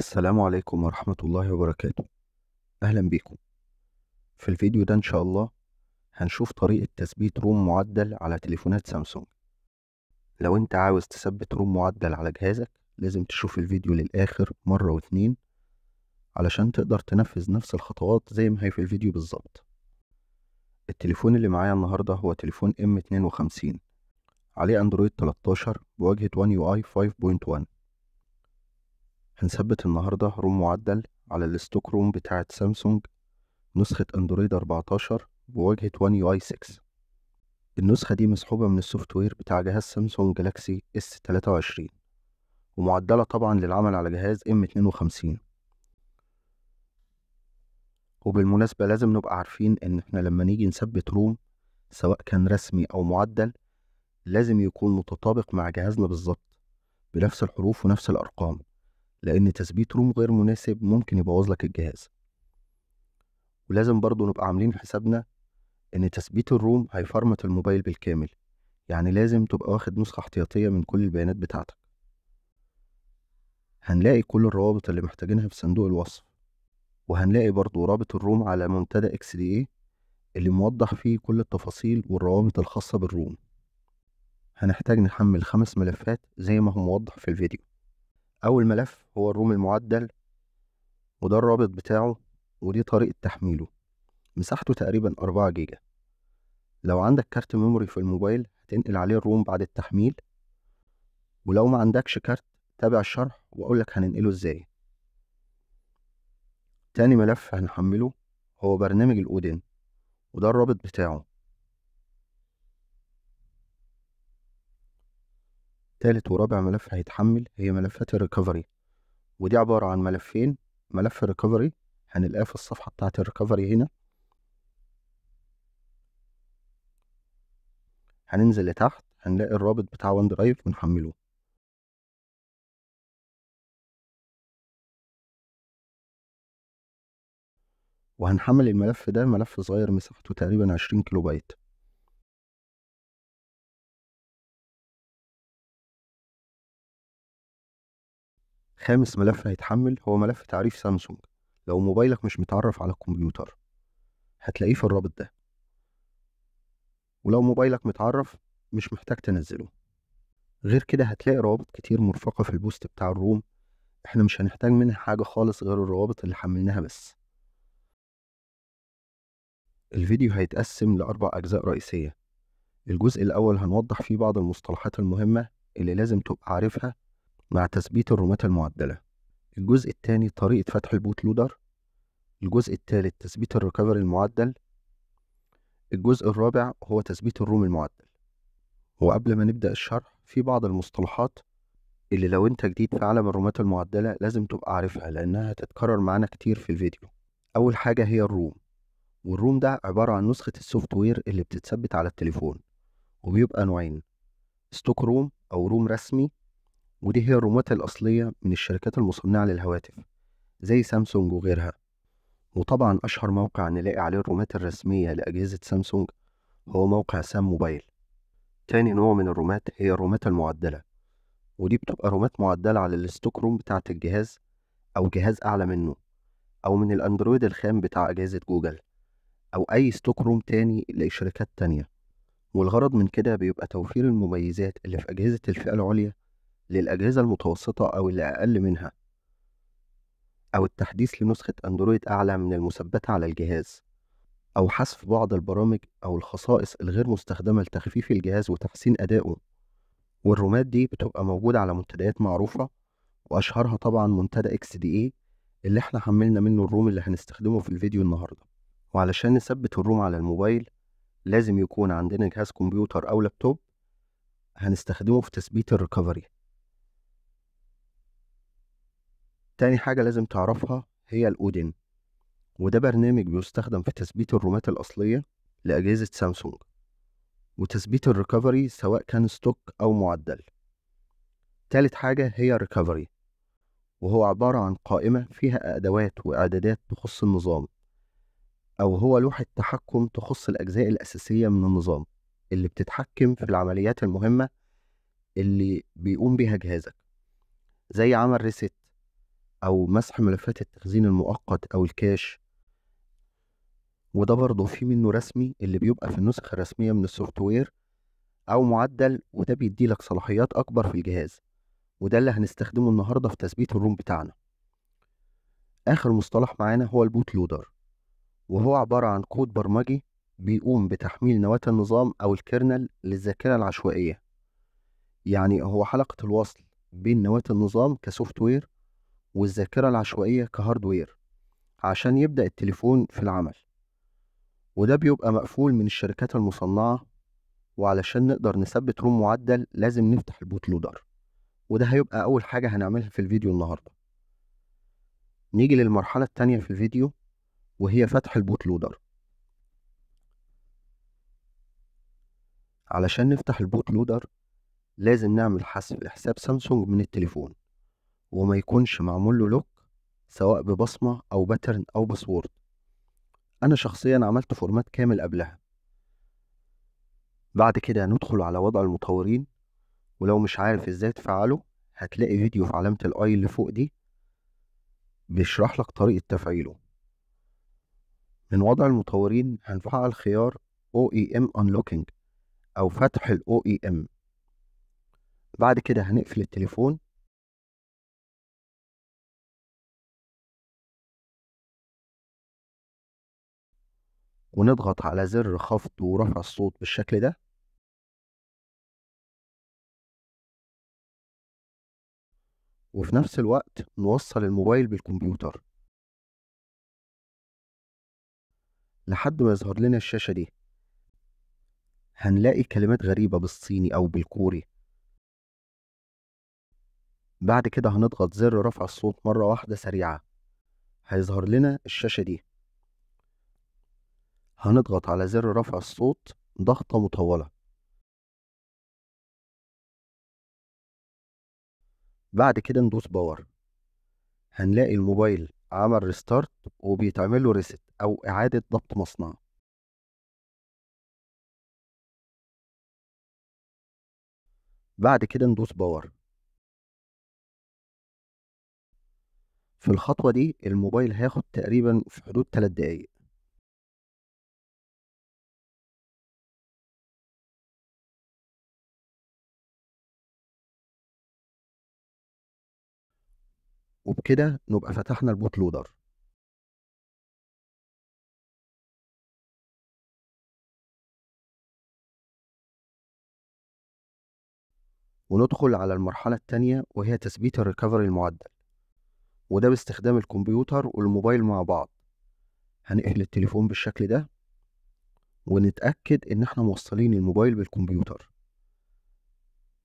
السلام عليكم ورحمة الله وبركاته أهلا بيكم في الفيديو ده إن شاء الله هنشوف طريقة تثبيت روم معدل على تليفونات سامسونج لو أنت عاوز تثبت روم معدل على جهازك لازم تشوف الفيديو للآخر مرة واتنين علشان تقدر تنفذ نفس الخطوات زي ما هي في الفيديو بالظبط التليفون اللي معايا النهاردة هو تليفون M52 عليه أندرويد 13 بواجهة One UI 5.1 هنثبت النهاردة روم معدل على الستوك روم بتاعة سامسونج نسخة اندرويد 14 بواجهة ون يو اي 6 النسخة دي مسحوبة من السوفت وير بتاع جهاز سامسونج جالاكسي اس 23 ومعدلة طبعا للعمل على جهاز ام 52 وبالمناسبة لازم نبقى عارفين ان احنا لما نيجي نثبت روم سواء كان رسمي او معدل لازم يكون متطابق مع جهازنا بالظبط بنفس الحروف ونفس الارقام لأن تثبيت روم غير مناسب ممكن يبوظ لك الجهاز ولازم برضو نبقى عاملين حسابنا إن تثبيت الروم هيفرمت الموبايل بالكامل يعني لازم تبقى واخد نسخة احتياطية من كل البيانات بتاعتك هنلاقي كل الروابط اللي محتاجينها في صندوق الوصف وهنلاقي برضو رابط الروم على منتدى اكس دي إيه اللي موضح فيه كل التفاصيل والروابط الخاصة بالروم هنحتاج نحمل خمس ملفات زي ما هو موضح في الفيديو أول ملف هو الروم المعدل وده الرابط بتاعه ودي طريقة تحميله مساحته تقريبا أربعة جيجا لو عندك كارت ميموري في الموبايل هتنقل عليه الروم بعد التحميل ولو ما عندكش كارت تابع الشرح وأقولك هننقله ازاي تاني ملف هنحمله هو برنامج الأودين وده الرابط بتاعه تالت ورابع ملف هيتحمل هي ملفات الريكفري ودي عبارة عن ملفين ملف الريكفري هنلاقيه في الصفحة بتاعة الريكفري هنا هننزل لتحت هنلاقي الرابط بتاع وان درايف ونحمله وهنحمل الملف ده ملف صغير مساحته تقريبا عشرين كيلو بايت خامس ملف هيتحمل هو ملف تعريف سامسونج لو موبايلك مش متعرف على الكمبيوتر هتلاقيه في الرابط ده ولو موبايلك متعرف مش محتاج تنزله غير كده هتلاقي روابط كتير مرفقة في البوست بتاع الروم احنا مش هنحتاج منها حاجة خالص غير الروابط اللي حملناها بس الفيديو هيتقسم لأربع أجزاء رئيسية الجزء الأول هنوضح فيه بعض المصطلحات المهمة اللي لازم تبقى عارفها مع تثبيت الرومات المعدلة الجزء الثاني طريقة فتح البوت لودر الجزء الثالث تثبيت الريكفري المعدل الجزء الرابع هو تثبيت الروم المعدل وقبل ما نبدأ الشرح في بعض المصطلحات اللي لو انت جديد في عالم الرومات المعدلة لازم تبقى عارفها لأنها هتتكرر معانا كتير في الفيديو أول حاجة هي الروم والروم ده عبارة عن نسخة السوفت وير اللي بتتثبت على التليفون وبيبقى نوعين ستوك روم أو روم رسمي ودي هي الرومات الأصلية من الشركات المصنعة للهواتف زي سامسونج وغيرها وطبعا أشهر موقع نلاقي عليه الرومات الرسمية لأجهزة سامسونج هو موقع سام موبايل تاني نوع من الرومات هي الرومات المعدلة ودي بتبقى رومات معدلة على الستوك روم بتاعة الجهاز أو جهاز أعلى منه أو من الأندرويد الخام بتاع أجهزة جوجل أو أي ستوك روم تاني لشركات تانية والغرض من كده بيبقى توفير المميزات اللي في أجهزة الفئة العليا للأجهزة المتوسطة أو اللي أقل منها أو التحديث لنسخة أندرويد أعلى من المثبتة على الجهاز أو حذف بعض البرامج أو الخصائص الغير مستخدمة لتخفيف الجهاز وتحسين أدائه والرومات دي بتبقى موجودة على منتديات معروفة وأشهرها طبعا منتدى اكس دي إيه اللي احنا حملنا منه الروم اللي هنستخدمه في الفيديو النهاردة وعلشان نثبت الروم على الموبايل لازم يكون عندنا جهاز كمبيوتر أو لابتوب هنستخدمه في تثبيت الريكفري تاني حاجة لازم تعرفها هي الأودين وده برنامج بيستخدم في تثبيت الرومات الأصلية لأجهزة سامسونج وتثبيت الريكفري سواء كان ستوك أو معدل تالت حاجة هي الريكفري وهو عبارة عن قائمة فيها أدوات وإعدادات تخص النظام أو هو لوحة تحكم تخص الأجزاء الأساسية من النظام اللي بتتحكم في العمليات المهمة اللي بيقوم بها جهازك زي عمل ريست او مسح ملفات التخزين المؤقت او الكاش وده برضه في منه رسمي اللي بيبقى في النسخة الرسمية من السوفت وير أو معدل وده بيديلك صلاحيات أكبر في الجهاز وده اللي هنستخدمه النهاردة في تثبيت الروم بتاعنا آخر مصطلح معانا هو البوت لودر وهو عبارة عن كود برمجي بيقوم بتحميل نواة النظام أو الكرنل للذاكرة العشوائية يعني هو حلقة الوصل بين نواة النظام كسوفت وير والذاكرة العشوائية كهاردوير عشان يبدأ التليفون في العمل وده بيبقى مقفول من الشركات المصنعة وعلشان نقدر نثبت روم معدل لازم نفتح البوت لودر وده هيبقى أول حاجة هنعملها في الفيديو النهاردة نيجي للمرحلة التانية في الفيديو وهي فتح البوت لودر علشان نفتح البوت لودر لازم نعمل حذف لحساب سامسونج من التليفون وما يكونش معمول له لوك سواء ببصمة أو باترن أو باسورد أنا شخصيا عملت فورمات كامل قبلها بعد كده هندخل على وضع المطورين ولو مش عارف ازاي تفعله هتلاقي فيديو في علامة الاي اللي فوق دي بيشرح لك طريقة تفعيله من وضع المطورين هنفعل خيار OEM Unlocking أو فتح ال OEM بعد كده هنقفل التليفون ونضغط على زر خفض ورفع الصوت بالشكل ده وفي نفس الوقت نوصل الموبايل بالكمبيوتر لحد ما يظهر لنا الشاشة دي هنلاقي كلمات غريبة بالصيني أو بالكوري بعد كده هنضغط زر رفع الصوت مرة واحدة سريعة هيظهر لنا الشاشة دي هنضغط على زر رفع الصوت ضغطة مطولة بعد كده ندوس باور هنلاقي الموبايل عمل ريستارت وبيتعمل له ريست أو إعادة ضبط مصنع بعد كده ندوس باور في الخطوة دي الموبايل هياخد تقريبا في حدود 3 دقايق وبكده نبقى فتحنا البوت لودر وندخل على المرحلة التانية وهي تثبيت الريكفري المعدل وده باستخدام الكمبيوتر والموبايل مع بعض هنقفل التليفون بالشكل ده ونتأكد إن احنا موصلين الموبايل بالكمبيوتر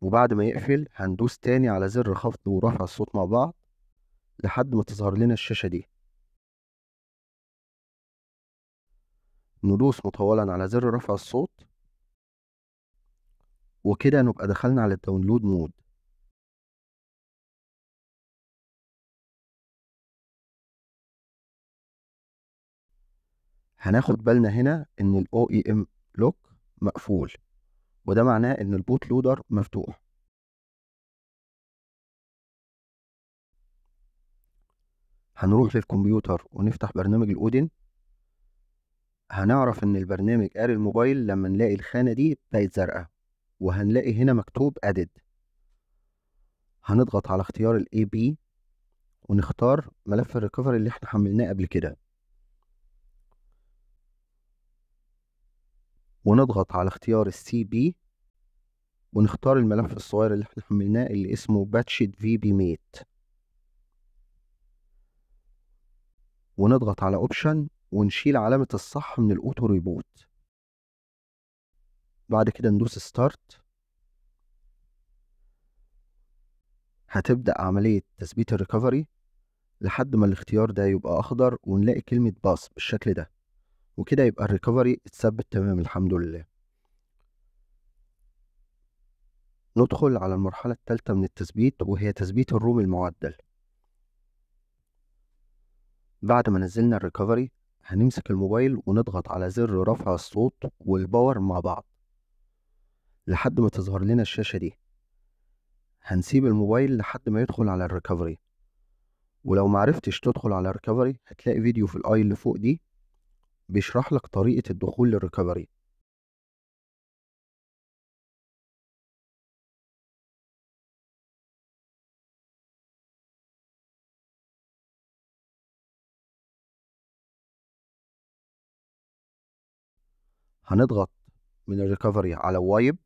وبعد ما يقفل هندوس تاني على زر خفض ورفع الصوت مع بعض لحد ما تظهر لنا الشاشة دي ندوس مطولا على زر رفع الصوت وكده نبقى دخلنا على الداونلود مود هناخد بالنا هنا ان الاو اي ام لوك مقفول وده معناه ان البوت لودر مفتوح هنروح للكمبيوتر ونفتح برنامج الاودن هنعرف ان البرنامج قاري الموبايل لما نلاقي الخانة دي بقت زرقاء وهنلاقي هنا مكتوب added هنضغط على اختيار ال AB ونختار ملف الريكفري اللي احنا حملناه قبل كده ونضغط على اختيار ال CB ونختار الملف الصغير اللي احنا حملناه اللي اسمه batched ميت ونضغط على اوبشن ونشيل علامة الصح من الاوتو ريبوت بعد كده ندوس ستارت هتبدأ عملية تثبيت الريكفري لحد ما الاختيار ده يبقى أخضر ونلاقي كلمة باص بالشكل ده وكده يبقى الريكفري اتثبت تمام الحمد لله ندخل على المرحلة الثالثة من التثبيت وهي تثبيت الروم المعدل بعد ما نزلنا الريكفري هنمسك الموبايل ونضغط على زر رفع الصوت والباور مع بعض لحد ما تظهر لنا الشاشة دي هنسيب الموبايل لحد ما يدخل على الريكفري ولو معرفتش تدخل على الريكفري هتلاقي فيديو في الاي اللي فوق دي بيشرح لك طريقة الدخول للريكفري هنضغط من الريكفري على وايب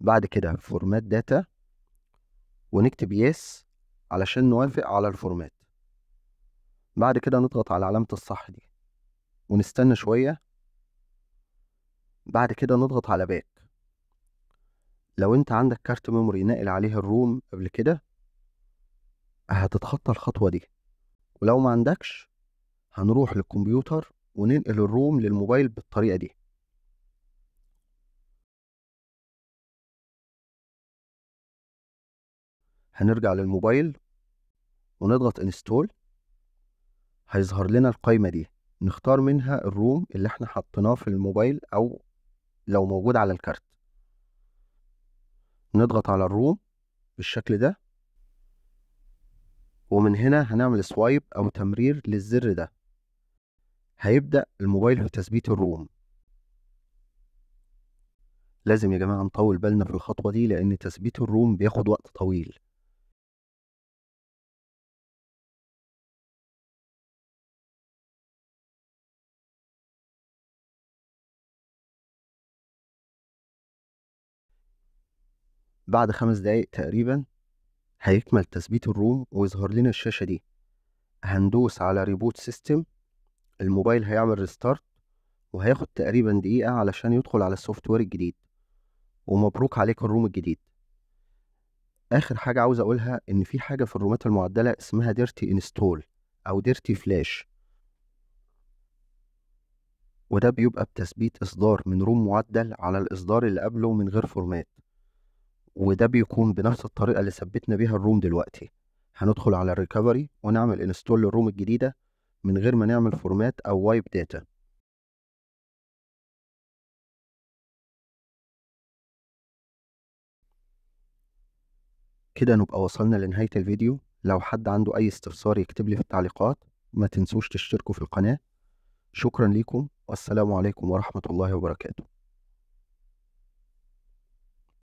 بعد كده فورمات داتا ونكتب يس علشان نوافق على الفورمات بعد كده نضغط على علامة الصح دي ونستنى شوية بعد كده نضغط على باك لو انت عندك كارت ميموري ناقل عليه الروم قبل كده هتتخطى الخطوة دي ولو ما عندكش هنروح للكمبيوتر وننقل الروم للموبايل بالطريقة دي هنرجع للموبايل ونضغط انستول هيظهر لنا القايمة دي نختار منها الروم اللي احنا حطيناه في الموبايل او لو موجود على الكارت نضغط على الروم بالشكل ده ومن هنا هنعمل سوايب او تمرير للزر ده هيبدأ الموبايل في تثبيت الروم لازم يا جماعة نطول بالنا في الخطوة دي لأن تثبيت الروم بياخد وقت طويل بعد خمس دقايق تقريبا هيكمل تثبيت الروم ويظهر لنا الشاشة دي هندوس على ريبوت سيستم الموبايل هيعمل ريستارت وهياخد تقريبا دقيقة علشان يدخل على السوفت وير الجديد ومبروك عليك الروم الجديد آخر حاجة عاوز أقولها إن في حاجة في الرومات المعدلة اسمها ديرتي انستول أو ديرتي فلاش وده بيبقى بتثبيت إصدار من روم معدل على الإصدار اللي قبله من غير فورمات وده بيكون بنفس الطريقة اللي ثبتنا بيها الروم دلوقتي هندخل على الريكفري ونعمل انستول للروم الجديدة من غير ما نعمل فورمات او وايب داتا كده نبقى وصلنا لنهاية الفيديو لو حد عنده أي استفسار يكتب لي في التعليقات ما تنسوش تشتركوا في القناة شكرا لكم والسلام عليكم ورحمة الله وبركاته